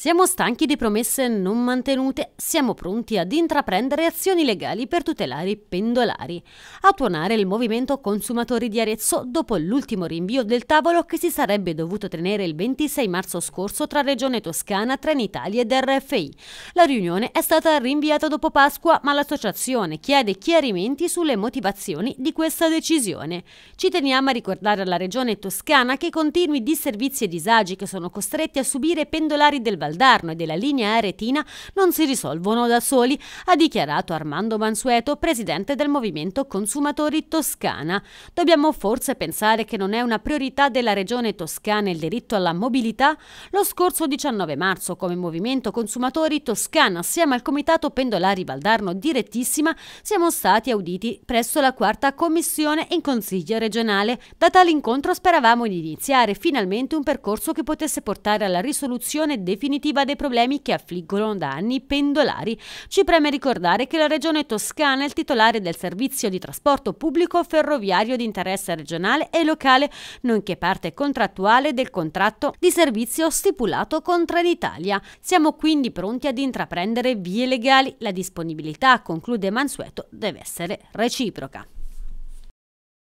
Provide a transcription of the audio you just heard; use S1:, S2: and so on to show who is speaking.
S1: Siamo stanchi di promesse non mantenute, siamo pronti ad intraprendere azioni legali per tutelare i pendolari. A tuonare il movimento consumatori di Arezzo dopo l'ultimo rinvio del tavolo che si sarebbe dovuto tenere il 26 marzo scorso tra Regione Toscana, Trenitalia ed RFI. La riunione è stata rinviata dopo Pasqua, ma l'associazione chiede chiarimenti sulle motivazioni di questa decisione. Ci teniamo a ricordare alla Regione Toscana che continui disservizi e disagi che sono costretti a subire pendolari del Valsugano Darno e della linea aretina non si risolvono da soli, ha dichiarato Armando Mansueto, presidente del Movimento Consumatori Toscana. Dobbiamo forse pensare che non è una priorità della regione toscana il diritto alla mobilità? Lo scorso 19 marzo, come Movimento Consumatori Toscana, assieme al Comitato Pendolari Valdarno Direttissima, siamo stati auditi presso la quarta commissione in Consiglio regionale. Da tale incontro speravamo di iniziare finalmente un percorso che potesse portare alla risoluzione definitiva definitiva dei problemi che affliggono da anni i pendolari. Ci preme ricordare che la Regione Toscana è il titolare del servizio di trasporto pubblico ferroviario di interesse regionale e locale, nonché parte contrattuale del contratto di servizio stipulato con Trenitalia. Siamo quindi pronti ad intraprendere vie legali. La disponibilità, conclude Mansueto, deve essere reciproca.